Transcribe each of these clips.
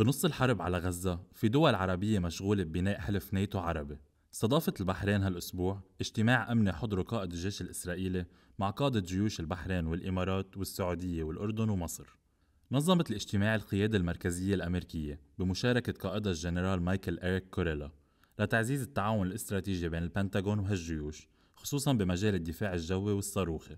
بنص الحرب على غزة في دول عربية مشغولة ببناء حلف ناتو عربي استضافت البحرين هالأسبوع اجتماع أمني حضره قائد الجيش الإسرائيلي مع قادة جيوش البحرين والإمارات والسعودية والأردن ومصر نظمت الاجتماع القيادة المركزية الأمريكية بمشاركة قائدها الجنرال مايكل إيريك كوريلا لتعزيز التعاون الاستراتيجي بين البنتاغون وهالجيوش خصوصا بمجال الدفاع الجوي والصاروخي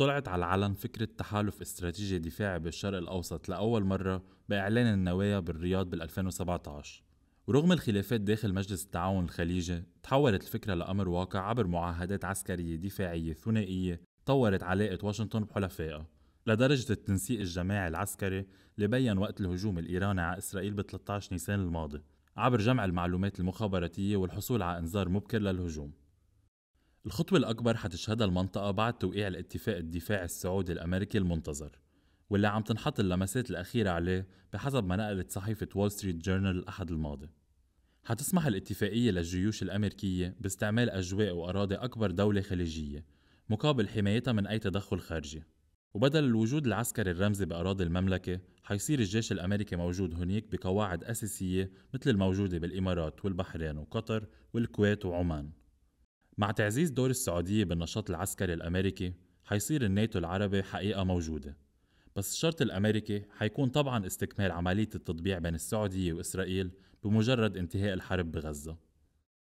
طلعت على العلن فكرة تحالف استراتيجي دفاعي بالشرق الأوسط لأول مرة بإعلان النوايا بالرياض بال 2017 ورغم الخلافات داخل مجلس التعاون الخليجي تحولت الفكرة لأمر واقع عبر معاهدات عسكرية دفاعية ثنائية طورت علاقة واشنطن بحلفائها لدرجة التنسيق الجماعي العسكري اللي بين وقت الهجوم الإيراني على إسرائيل ب 13 نيسان الماضي عبر جمع المعلومات المخابراتية والحصول على إنذار مبكر للهجوم الخطوة الأكبر حتشهدها المنطقة بعد توقيع الاتفاق الدفاع السعودي الأمريكي المنتظر واللي عم تنحط اللمسات الأخيرة عليه بحسب ما نقلت صحيفة وول ستريت جورنال الأحد الماضي حتسمح الاتفاقية للجيوش الأمريكية باستعمال أجواء وأراضي أكبر دولة خليجية مقابل حمايتها من أي تدخل خارجي وبدل الوجود العسكري الرمزي بأراضي المملكة حيصير الجيش الأمريكي موجود هناك بقواعد أساسية مثل الموجودة بالإمارات والبحرين وقطر والكويت وعمان مع تعزيز دور السعودية بالنشاط العسكري الأمريكي حيصير الناتو العربي حقيقة موجودة بس الشرط الأمريكي حيكون طبعا استكمال عملية التطبيع بين السعودية وإسرائيل بمجرد انتهاء الحرب بغزة